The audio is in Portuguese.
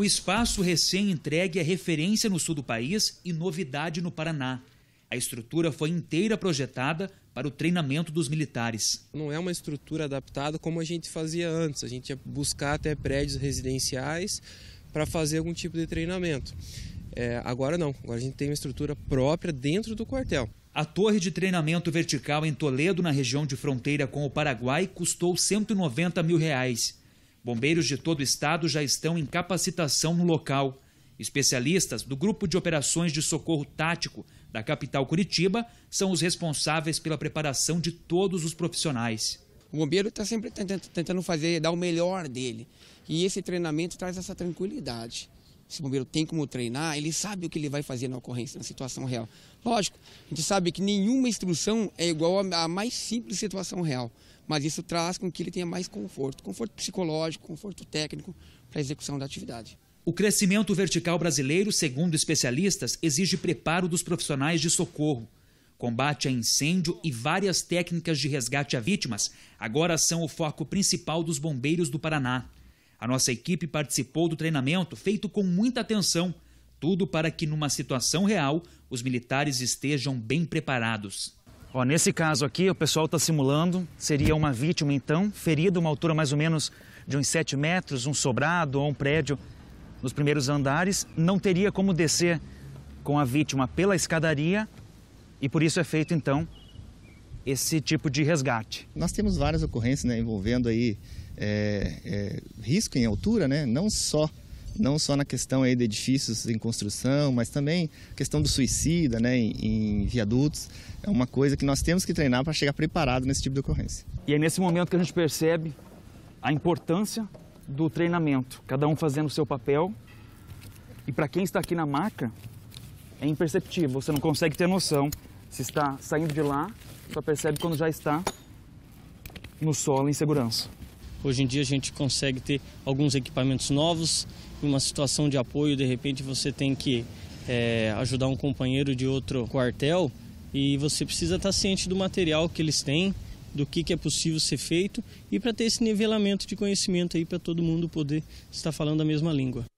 O espaço recém-entregue é referência no sul do país e novidade no Paraná. A estrutura foi inteira projetada para o treinamento dos militares. Não é uma estrutura adaptada como a gente fazia antes. A gente ia buscar até prédios residenciais para fazer algum tipo de treinamento. É, agora não, agora a gente tem uma estrutura própria dentro do quartel. A torre de treinamento vertical em Toledo, na região de fronteira com o Paraguai, custou 190 mil reais. Bombeiros de todo o estado já estão em capacitação no local. Especialistas do Grupo de Operações de Socorro Tático da capital Curitiba são os responsáveis pela preparação de todos os profissionais. O bombeiro está sempre tentando fazer, dar o melhor dele. E esse treinamento traz essa tranquilidade se o bombeiro tem como treinar, ele sabe o que ele vai fazer na ocorrência, na situação real. Lógico, a gente sabe que nenhuma instrução é igual à mais simples situação real, mas isso traz com que ele tenha mais conforto, conforto psicológico, conforto técnico para a execução da atividade. O crescimento vertical brasileiro, segundo especialistas, exige preparo dos profissionais de socorro. Combate a incêndio e várias técnicas de resgate a vítimas agora são o foco principal dos bombeiros do Paraná. A nossa equipe participou do treinamento feito com muita atenção, tudo para que numa situação real os militares estejam bem preparados. Ó, nesse caso aqui, o pessoal está simulando, seria uma vítima então, ferida uma altura mais ou menos de uns 7 metros, um sobrado ou um prédio nos primeiros andares, não teria como descer com a vítima pela escadaria e por isso é feito então esse tipo de resgate. Nós temos várias ocorrências né, envolvendo aí é, é, risco em altura, né? não só não só na questão aí de edifícios em construção, mas também questão do suicida, né, em, em viadutos. É uma coisa que nós temos que treinar para chegar preparado nesse tipo de ocorrência. E é nesse momento que a gente percebe a importância do treinamento, cada um fazendo o seu papel. E para quem está aqui na maca, é imperceptível, você não consegue ter noção se está saindo de lá, só percebe quando já está no solo em segurança. Hoje em dia a gente consegue ter alguns equipamentos novos, em uma situação de apoio, de repente você tem que é, ajudar um companheiro de outro quartel e você precisa estar tá ciente do material que eles têm, do que, que é possível ser feito e para ter esse nivelamento de conhecimento aí para todo mundo poder estar falando a mesma língua.